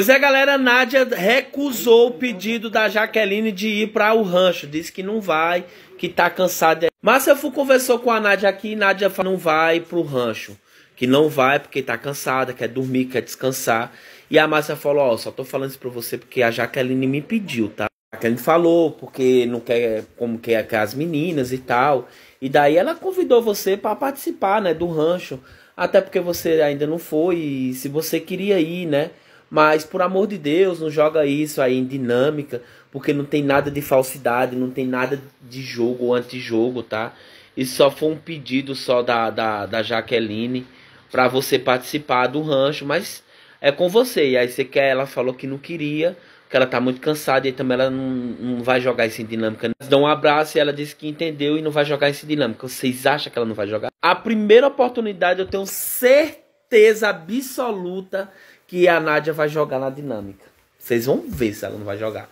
Pois é, galera, Nádia recusou o pedido da Jaqueline de ir para o rancho. Disse que não vai, que tá cansada. Márcia Fu conversou com a Nádia aqui e Nádia falou, não vai pro rancho. Que não vai porque tá cansada, quer dormir, quer descansar. E a Márcia falou, ó, oh, só tô falando isso pra você porque a Jaqueline me pediu, tá? A Jaqueline falou porque não quer, como quer, é, quer as meninas e tal. E daí ela convidou você para participar, né, do rancho. Até porque você ainda não foi e se você queria ir, né? Mas, por amor de Deus, não joga isso aí em dinâmica, porque não tem nada de falsidade, não tem nada de jogo ou antijogo, tá? Isso só foi um pedido só da, da, da Jaqueline para você participar do rancho, mas é com você. E aí você quer, ela falou que não queria, que ela tá muito cansada e também ela não, não vai jogar isso em dinâmica. dá um abraço e ela disse que entendeu e não vai jogar isso em dinâmica. Vocês acham que ela não vai jogar? A primeira oportunidade eu tenho certeza absoluta que a Nádia vai jogar na dinâmica. Vocês vão ver se ela não vai jogar.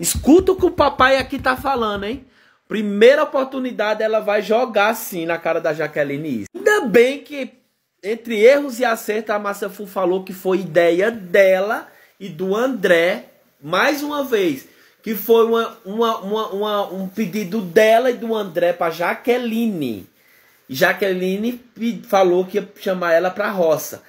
Escuta o que o papai aqui tá falando, hein? Primeira oportunidade ela vai jogar sim na cara da Jaqueline. Ainda bem que entre erros e acertos a Márcia Fu falou que foi ideia dela e do André, mais uma vez, que foi uma, uma, uma, uma um pedido dela e do André para Jaqueline. Jaqueline falou que ia chamar ela para roça.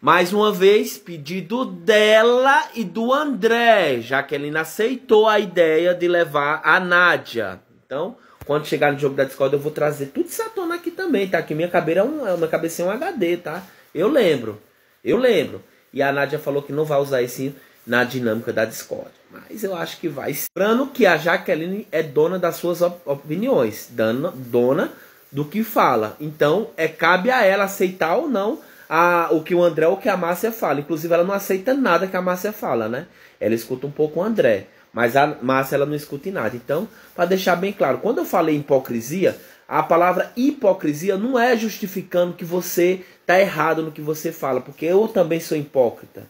Mais uma vez, pedido dela e do André. Jaqueline aceitou a ideia de levar a Nádia. Então, quando chegar no jogo da Discord, eu vou trazer tudo isso à tona aqui também, tá? Que minha cabeça é um, é, cabeça é um HD, tá? Eu lembro. Eu lembro. E a Nádia falou que não vai usar isso na dinâmica da Discord. Mas eu acho que vai. Lembrando que a Jaqueline é dona das suas opiniões. Dona, dona do que fala. Então, é cabe a ela aceitar ou não a, o que o André ou o que a Márcia fala. Inclusive, ela não aceita nada que a Márcia fala, né? Ela escuta um pouco o André, mas a Márcia ela não escuta em nada. Então, para deixar bem claro, quando eu falei hipocrisia, a palavra hipocrisia não é justificando que você está errado no que você fala, porque eu também sou hipócrita.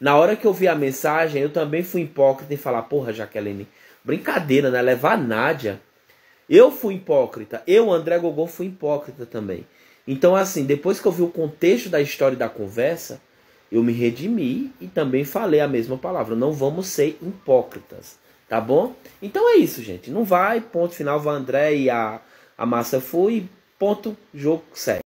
Na hora que eu vi a mensagem, eu também fui hipócrita em falar, porra, Jaqueline, brincadeira, né? Levar a Nádia. Eu fui hipócrita. Eu, André Gogô, fui hipócrita também. Então, assim, depois que eu vi o contexto da história da conversa, eu me redimi e também falei a mesma palavra. Não vamos ser hipócritas, tá bom? Então é isso, gente. Não vai, ponto final, vai André e a, a massa foi, ponto, jogo segue.